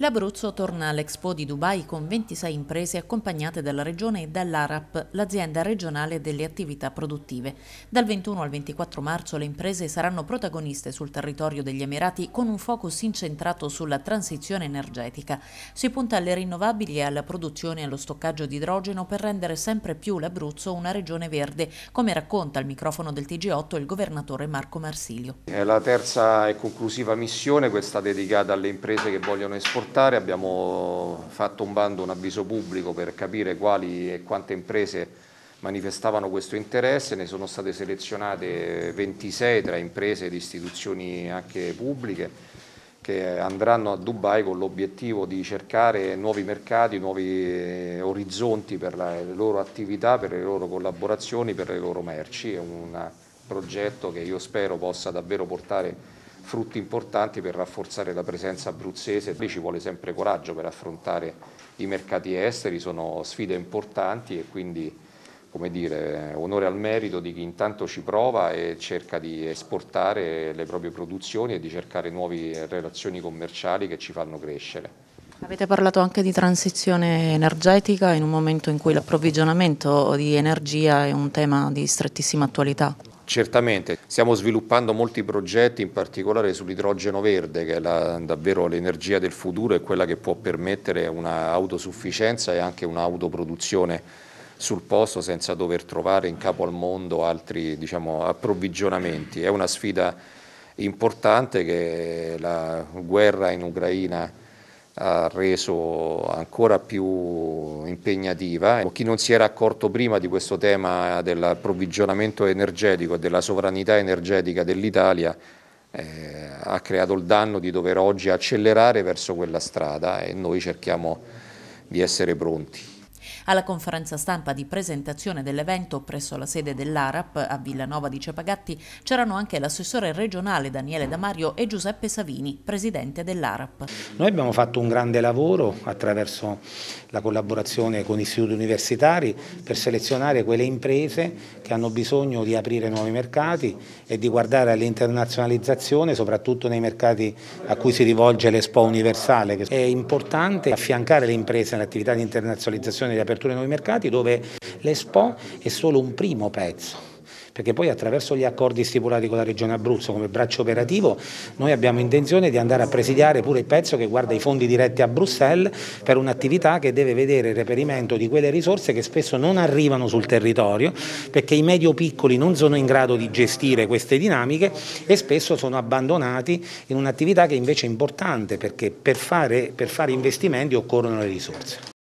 L'Abruzzo torna all'Expo di Dubai con 26 imprese accompagnate dalla regione e dall'ARAP, l'azienda regionale delle attività produttive. Dal 21 al 24 marzo le imprese saranno protagoniste sul territorio degli Emirati con un focus incentrato sulla transizione energetica. Si punta alle rinnovabili e alla produzione e allo stoccaggio di idrogeno per rendere sempre più l'Abruzzo una regione verde, come racconta al microfono del TG8 il governatore Marco Marsilio. È la terza e conclusiva missione, questa dedicata alle imprese che vogliono esportare portare, abbiamo fatto un bando, un avviso pubblico per capire quali e quante imprese manifestavano questo interesse, ne sono state selezionate 26 tra imprese ed istituzioni anche pubbliche che andranno a Dubai con l'obiettivo di cercare nuovi mercati, nuovi eh, orizzonti per le loro attività, per le loro collaborazioni, per le loro merci. È un progetto che io spero possa davvero portare frutti importanti per rafforzare la presenza abruzzese. Lì ci vuole sempre coraggio per affrontare i mercati esteri, sono sfide importanti e quindi come dire, onore al merito di chi intanto ci prova e cerca di esportare le proprie produzioni e di cercare nuove relazioni commerciali che ci fanno crescere. Avete parlato anche di transizione energetica in un momento in cui l'approvvigionamento di energia è un tema di strettissima attualità. Certamente, stiamo sviluppando molti progetti, in particolare sull'idrogeno verde, che è la, davvero l'energia del futuro e quella che può permettere un'autosufficienza e anche un'autoproduzione sul posto senza dover trovare in capo al mondo altri diciamo, approvvigionamenti. È una sfida importante che la guerra in Ucraina ha reso ancora più impegnativa. Chi non si era accorto prima di questo tema dell'approvvigionamento energetico e della sovranità energetica dell'Italia eh, ha creato il danno di dover oggi accelerare verso quella strada e noi cerchiamo di essere pronti. Alla conferenza stampa di presentazione dell'evento presso la sede dell'ARAP a Villanova di Cepagatti c'erano anche l'assessore regionale Daniele Damario e Giuseppe Savini, presidente dell'ARAP. Noi abbiamo fatto un grande lavoro attraverso la collaborazione con istituti universitari per selezionare quelle imprese che hanno bisogno di aprire nuovi mercati e di guardare all'internazionalizzazione, soprattutto nei mercati a cui si rivolge l'Expo Universale. È importante affiancare le imprese nell'attività di internazionalizzazione e di apertura l'apertura ai nuovi mercati dove l'Expo è solo un primo pezzo perché poi attraverso gli accordi stipulati con la Regione Abruzzo come braccio operativo noi abbiamo intenzione di andare a presidiare pure il pezzo che guarda i fondi diretti a Bruxelles per un'attività che deve vedere il reperimento di quelle risorse che spesso non arrivano sul territorio perché i medio-piccoli non sono in grado di gestire queste dinamiche e spesso sono abbandonati in un'attività che invece è importante perché per fare, per fare investimenti occorrono le risorse.